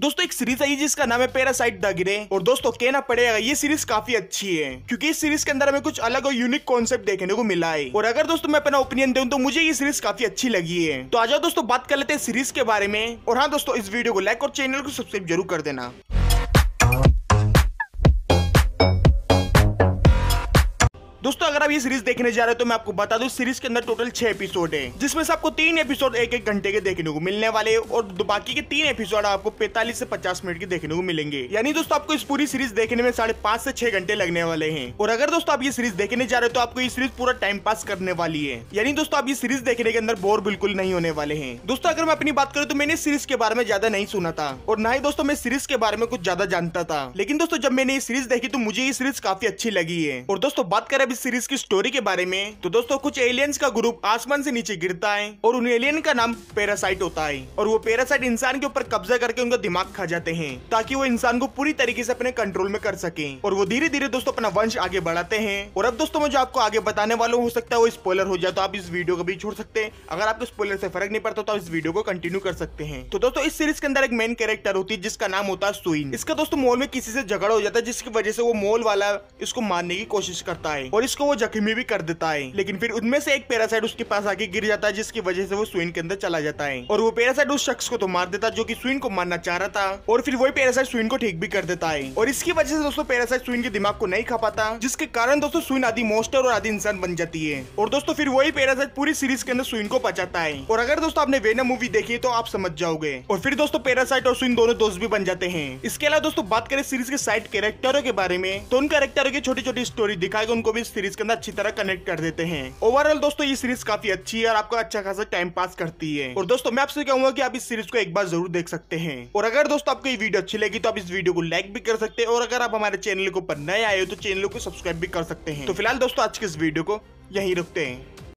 दोस्तों एक सीरीज आई जिसका नाम है पेरासाइट द ग्रे और दोस्तों कहना पड़ेगा ये सीरीज काफी अच्छी है क्योंकि इस सीरीज के अंदर हमें कुछ अलग और यूनिक कॉन्सेप्ट देखने को मिला है और अगर दोस्तों मैं अपना ओपिनियन दूं तो मुझे ये सीरीज काफी अच्छी लगी है तो आ जाओ दोस्तों बात कर लेते हैं सीरीज के बारे में और हाँ दोस्तों इस वीडियो को लाइक और चैनल को सब्सक्राइब जरूर कर देना दोस्तों अगर आप ये सीरीज देखने जा रहे हो तो मैं आपको बता दूं सीरीज के अंदर टोटल छह एपिसोड है जिसमें से आपको तीन एपिसोड एक एक घंटे के देखने को मिलने वाले और बाकी के तीन एपिसोड आपको पैंतालीस से पचास मिनट के देखने को मिलेंगे यानी दोस्तों आपको इस पूरी सीरीज देखने में साढ़े पांच से छह घंटे लगने वाले हैं और अगर दोस्तों आप ये सीरीज देखने जा रहे हो तो आपको ये सीरीज पूरा टाइम पास करने वाली है यानी दोस्तों आप ये सीरीज देखने के अंदर बोर बिल्कुल नहीं होने वाले हैं दोस्तों अगर मैं अपनी बात करूँ तो मैंने सीरीज के बारे में ज्यादा नहीं सुना था और ना ही दोस्तों मैं सीरीज के बारे में कुछ ज्यादा जानता था लेकिन दोस्तों जब मैंने ये सीरीज देखी तो मुझे ये सीरीज काफी अच्छी लगी है और दोस्तों बात करें इस सीरीज की स्टोरी के बारे में तो दोस्तों कुछ एलियंस का ग्रुप आसमान से नीचे गिरता है और उन एलियन का नाम पेरासाइट होता है और वो पेरासाइट इंसान के ऊपर कब्जा करके उनका दिमाग खा जाते हैं ताकि वो इंसान को पूरी तरीके से अपने कंट्रोल में कर सके और वो धीरे धीरे दोस्तों अपना वंश आगे बढ़ाते हैं और अब दोस्तों मुझे आपको आगे बताने वाला हो सकता है वो स्पॉइलर हो जाए तो आप इस वीडियो को भी छोड़ सकते हैं अगर आपको स्पॉइलर से फर्क नहीं पड़ता तो आप इस वीडियो को कंटिन्यू कर सकते हैं तो दोस्तों इस सीरीज के अंदर एक मेन कैरेक्टर होती है जिसका नाम होता है सुइन इसका दोस्तों मॉल में किसी से झगड़ा हो जाता है जिसकी वजह से वो मॉल वाला इसको मारने की कोशिश करता है और इसको वो जख्मी भी कर देता है लेकिन फिर उनमें से एक पैरासाइट उसके पास आके गिर जाता है जिसकी वजह से वो स्विन के अंदर चला जाता है और वो पैरासाइट उस शख्स को तो मार देता जो की स्विन को मारना चाह रहा था और फिर वही पैरासाइट स्विन को ठीक भी कर देता है और इसकी वजह से दोस्तों पैरासाइट स्विन के दिमाग को नहीं खा पाता जिसके कारण दोस्तों स्विन आदि मोस्टर और आदि इंसान बन जाती है और दोस्तों फिर वही पैरासाइट पूरी सीरीज के अंदर स्विन को पचाता है और अगर दोस्तों आपने वेना मूवी देखी है तो आप समझ जाओगे और फिर दोस्तों पैरासाइट और स्विन दोनों दोस्त भी बन जाते हैं इसके अलावा दोस्तों बात करें सीरीज के साइड कैरेक्टरों के बारे में तो उन कैरेक्टरों की छोटी छोटी स्टोरी दिखाएगी उनको भी सीरीज के अंदर अच्छी तरह कनेक्ट कर देते हैं ओवरऑल दोस्तों ये सीरीज काफी अच्छी है और आपका अच्छा खासा टाइम पास करती है और दोस्तों मैं आपसे कहूंगा की आप इस सीरीज को एक बार जरूर देख सकते हैं और अगर दोस्तों आपको ये वीडियो अच्छी लगी तो आप इस वीडियो को लाइक भी कर सकते हैं और अगर आप हमारे चैनल के ऊपर नए आए हो तो चैनल को सब्सक्राइब भी कर सकते हैं तो फिलहाल दोस्तों आज के इस वीडियो को यही रुकते हैं